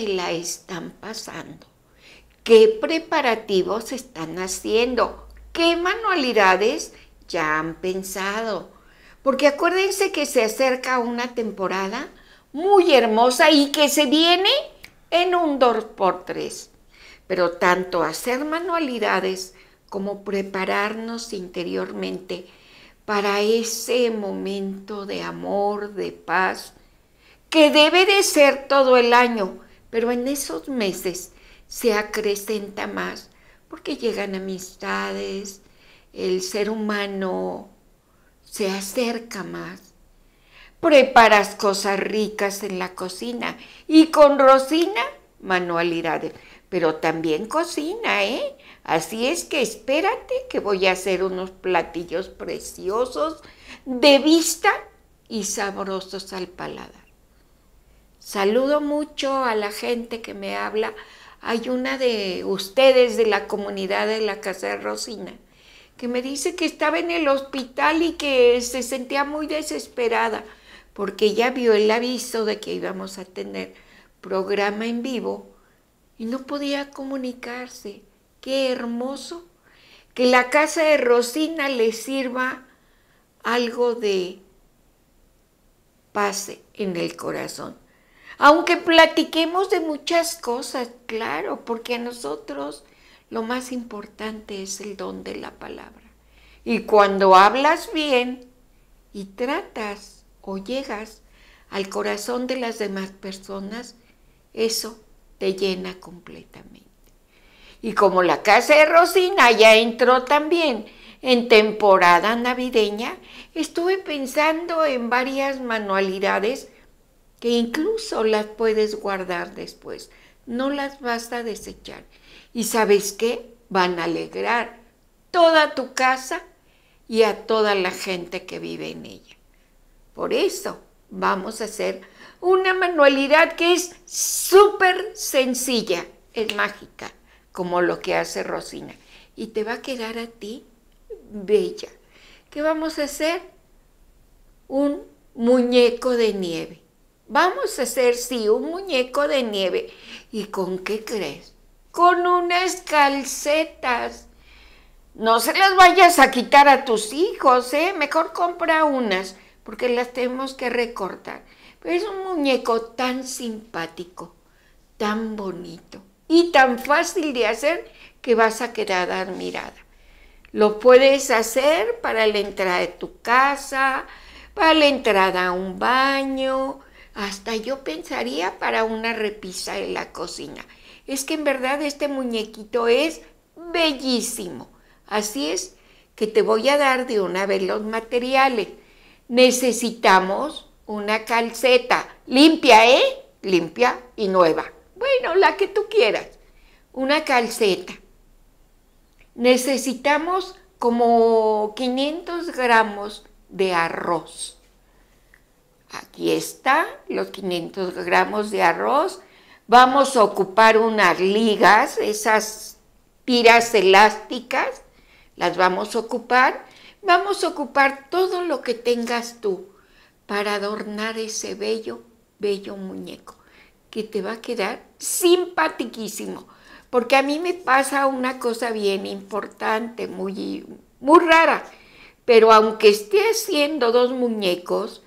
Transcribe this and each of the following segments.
se la están pasando? ¿Qué preparativos están haciendo? ¿Qué manualidades ya han pensado? Porque acuérdense que se acerca una temporada muy hermosa y que se viene en un 2 por 3 Pero tanto hacer manualidades como prepararnos interiormente para ese momento de amor, de paz, que debe de ser todo el año, pero en esos meses se acrecenta más porque llegan amistades, el ser humano se acerca más. Preparas cosas ricas en la cocina y con Rosina manualidades, pero también cocina, ¿eh? Así es que espérate que voy a hacer unos platillos preciosos de vista y sabrosos al paladar. Saludo mucho a la gente que me habla. Hay una de ustedes de la comunidad de la Casa de Rosina que me dice que estaba en el hospital y que se sentía muy desesperada porque ya vio el aviso de que íbamos a tener programa en vivo y no podía comunicarse. Qué hermoso que la casa de Rosina le sirva algo de paz en el corazón. Aunque platiquemos de muchas cosas, claro, porque a nosotros lo más importante es el don de la palabra. Y cuando hablas bien y tratas o llegas al corazón de las demás personas, eso te llena completamente. Y como la casa de Rosina ya entró también en temporada navideña, estuve pensando en varias manualidades que incluso las puedes guardar después. No las vas a desechar. Y sabes qué? Van a alegrar toda tu casa y a toda la gente que vive en ella. Por eso vamos a hacer una manualidad que es súper sencilla, es mágica, como lo que hace Rosina. Y te va a quedar a ti bella. ¿Qué vamos a hacer? Un muñeco de nieve. Vamos a hacer, sí, un muñeco de nieve. ¿Y con qué crees? Con unas calcetas. No se las vayas a quitar a tus hijos, ¿eh? Mejor compra unas, porque las tenemos que recortar. Pero es un muñeco tan simpático, tan bonito y tan fácil de hacer que vas a quedar admirada. Lo puedes hacer para la entrada de tu casa, para la entrada a un baño, hasta yo pensaría para una repisa en la cocina. Es que en verdad este muñequito es bellísimo. Así es que te voy a dar de una vez los materiales. Necesitamos una calceta limpia, ¿eh? Limpia y nueva. Bueno, la que tú quieras. Una calceta. Necesitamos como 500 gramos de arroz Aquí está, los 500 gramos de arroz. Vamos a ocupar unas ligas, esas tiras elásticas, las vamos a ocupar. Vamos a ocupar todo lo que tengas tú para adornar ese bello, bello muñeco que te va a quedar simpatiquísimo. Porque a mí me pasa una cosa bien importante, muy, muy rara. Pero aunque esté haciendo dos muñecos,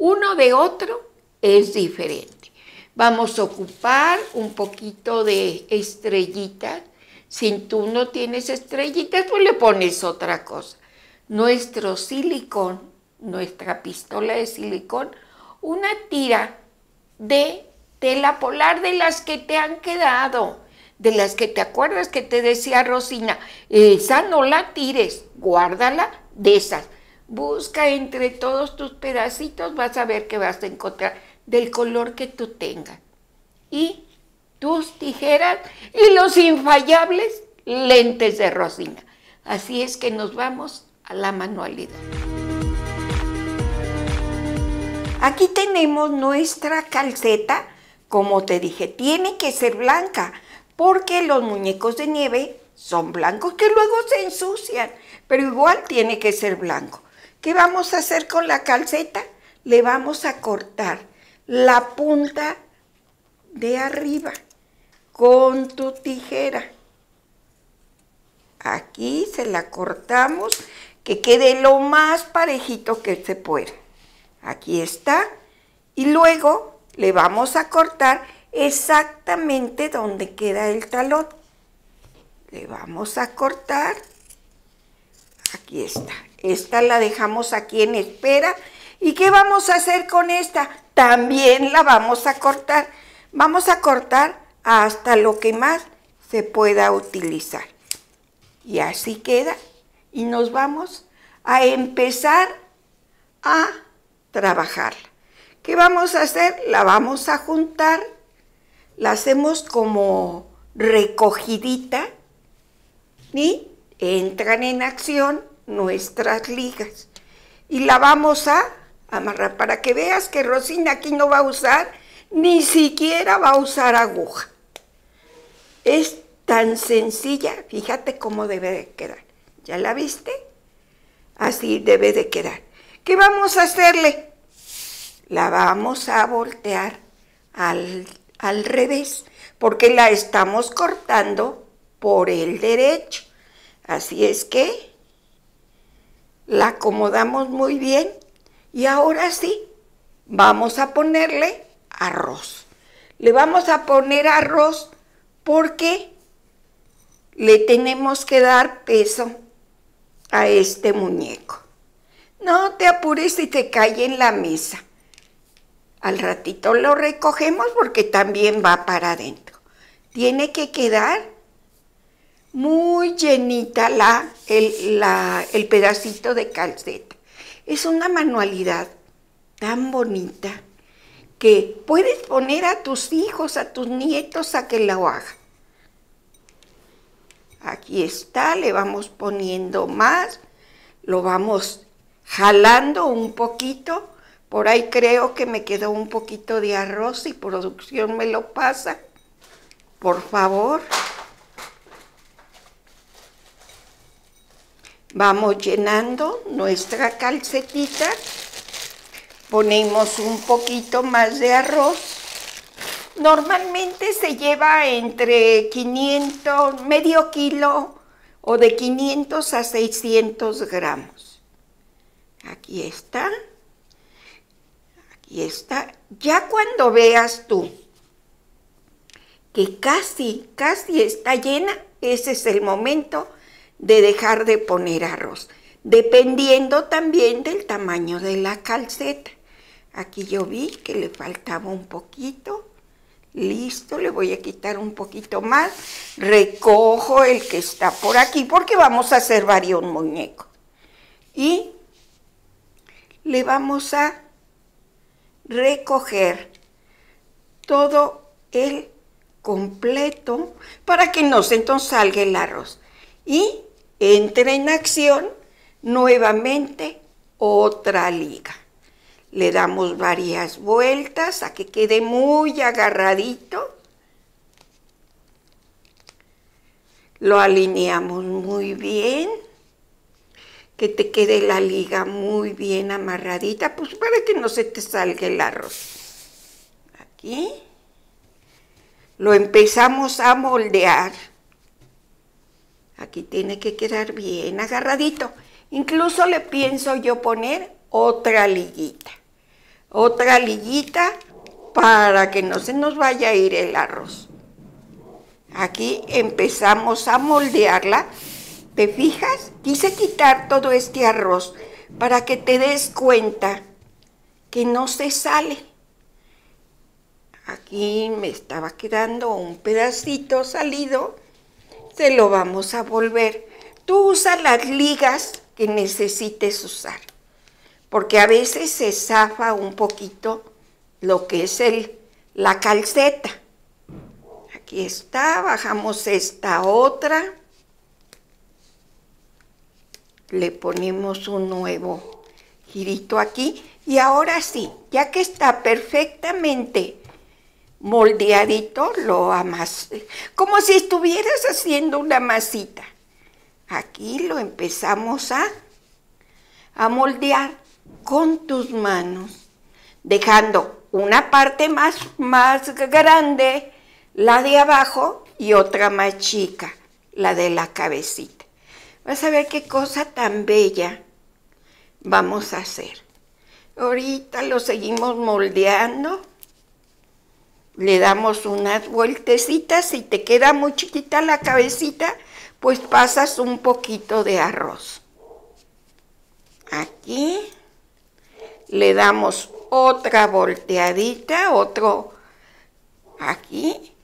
uno de otro es diferente. Vamos a ocupar un poquito de estrellitas. Si tú no tienes estrellitas, pues le pones otra cosa. Nuestro silicón, nuestra pistola de silicón, una tira de tela polar de las que te han quedado, de las que te acuerdas que te decía Rosina, esa no la tires, guárdala de esas Busca entre todos tus pedacitos, vas a ver que vas a encontrar del color que tú tengas. Y tus tijeras y los infallables lentes de Rosina. Así es que nos vamos a la manualidad. Aquí tenemos nuestra calceta, como te dije, tiene que ser blanca, porque los muñecos de nieve son blancos que luego se ensucian, pero igual tiene que ser blanco. ¿Qué vamos a hacer con la calceta? Le vamos a cortar la punta de arriba con tu tijera. Aquí se la cortamos, que quede lo más parejito que se pueda. Aquí está. Y luego le vamos a cortar exactamente donde queda el talón. Le vamos a cortar. Aquí está. Esta la dejamos aquí en espera. ¿Y qué vamos a hacer con esta? También la vamos a cortar. Vamos a cortar hasta lo que más se pueda utilizar. Y así queda. Y nos vamos a empezar a trabajar ¿Qué vamos a hacer? La vamos a juntar. La hacemos como recogidita. Y entran en acción nuestras ligas. Y la vamos a amarrar para que veas que Rosina aquí no va a usar, ni siquiera va a usar aguja. Es tan sencilla, fíjate cómo debe de quedar. ¿Ya la viste? Así debe de quedar. ¿Qué vamos a hacerle? La vamos a voltear al, al revés, porque la estamos cortando por el derecho. Así es que la acomodamos muy bien y ahora sí, vamos a ponerle arroz. Le vamos a poner arroz porque le tenemos que dar peso a este muñeco. No te apures y te cae en la mesa. Al ratito lo recogemos porque también va para adentro. Tiene que quedar muy llenita la, el, el pedacito de calceta. Es una manualidad tan bonita que puedes poner a tus hijos, a tus nietos a que la hagan. Aquí está, le vamos poniendo más, lo vamos jalando un poquito. Por ahí creo que me quedó un poquito de arroz y producción me lo pasa. Por favor. Vamos llenando nuestra calcetita, ponemos un poquito más de arroz. Normalmente se lleva entre 500, medio kilo o de 500 a 600 gramos. Aquí está. Aquí está. Ya cuando veas tú que casi, casi está llena, ese es el momento de dejar de poner arroz, dependiendo también del tamaño de la calceta. Aquí yo vi que le faltaba un poquito. Listo, le voy a quitar un poquito más. Recojo el que está por aquí porque vamos a hacer varios muñecos. Y le vamos a recoger todo el completo para que no se entonces salga el arroz. Y entra en acción nuevamente otra liga. Le damos varias vueltas a que quede muy agarradito. Lo alineamos muy bien. Que te quede la liga muy bien amarradita, pues para que no se te salga el arroz. Aquí. Lo empezamos a moldear Aquí tiene que quedar bien agarradito. Incluso le pienso yo poner otra liguita. Otra liguita para que no se nos vaya a ir el arroz. Aquí empezamos a moldearla. ¿Te fijas? Quise quitar todo este arroz para que te des cuenta que no se sale. Aquí me estaba quedando un pedacito salido te lo vamos a volver. Tú usa las ligas que necesites usar, porque a veces se zafa un poquito lo que es el, la calceta. Aquí está, bajamos esta otra, le ponemos un nuevo girito aquí y ahora sí, ya que está perfectamente moldeadito, lo amas, como si estuvieras haciendo una masita. Aquí lo empezamos a, a moldear con tus manos, dejando una parte más, más grande, la de abajo, y otra más chica, la de la cabecita. Vas a ver qué cosa tan bella vamos a hacer. Ahorita lo seguimos moldeando le damos unas vueltecitas, si te queda muy chiquita la cabecita, pues pasas un poquito de arroz. Aquí le damos otra volteadita, otro aquí.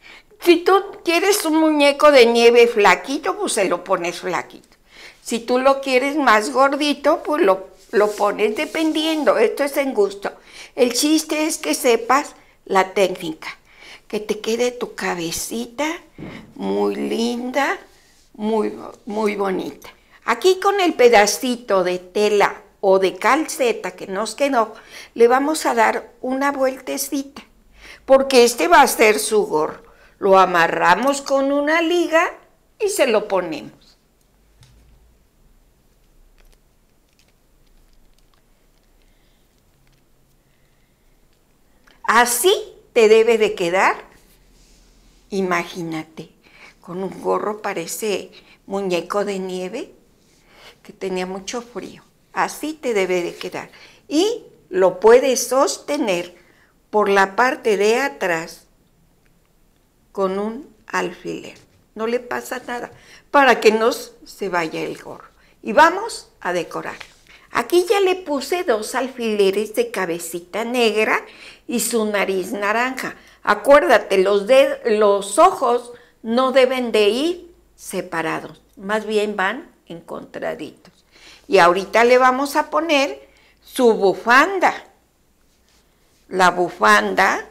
Si tú quieres un muñeco de nieve flaquito, pues se lo pones flaquito. Si tú lo quieres más gordito, pues lo, lo pones dependiendo. Esto es en gusto. El chiste es que sepas la técnica que te quede tu cabecita muy linda, muy, muy bonita. Aquí con el pedacito de tela o de calceta que nos quedó, le vamos a dar una vueltecita, porque este va a ser su gorro. Lo amarramos con una liga y se lo ponemos. Así te debe de quedar? Imagínate, con un gorro parece muñeco de nieve, que tenía mucho frío. Así te debe de quedar. Y lo puedes sostener por la parte de atrás con un alfiler. No le pasa nada para que no se vaya el gorro. Y vamos a decorarlo. Aquí ya le puse dos alfileres de cabecita negra y su nariz naranja. Acuérdate, los, ojos no deben de ir separados, más bien van encontraditos. Y ahorita le vamos a poner su bufanda. La bufanda,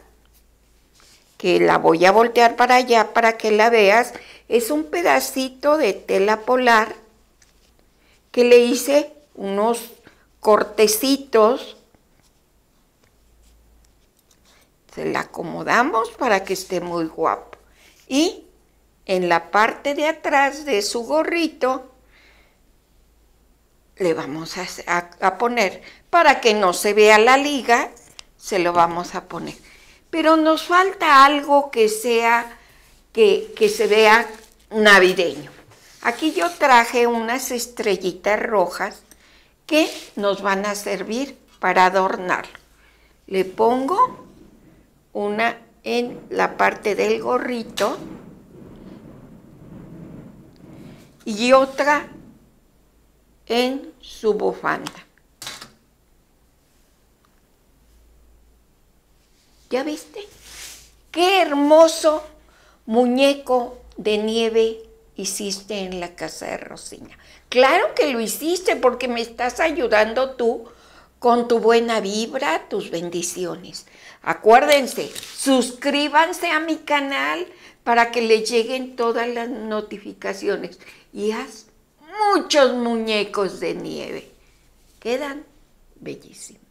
que la voy a voltear para allá para que la veas, es un pedacito de tela polar que le hice unos cortecitos. Se la acomodamos para que esté muy guapo. Y en la parte de atrás de su gorrito le vamos a, poner, para que no se vea la liga, se lo vamos a poner. Pero nos falta algo que sea, que, que se vea navideño. Aquí yo traje unas estrellitas rojas que nos van a servir para adornar. Le pongo una en la parte del gorrito y otra en su bufanda. ¿Ya viste? ¡Qué hermoso muñeco de nieve hiciste en la casa de Rosina. Claro que lo hiciste porque me estás ayudando tú con tu buena vibra, tus bendiciones. Acuérdense, suscríbanse a mi canal para que les lleguen todas las notificaciones y haz muchos muñecos de nieve. Quedan bellísimos.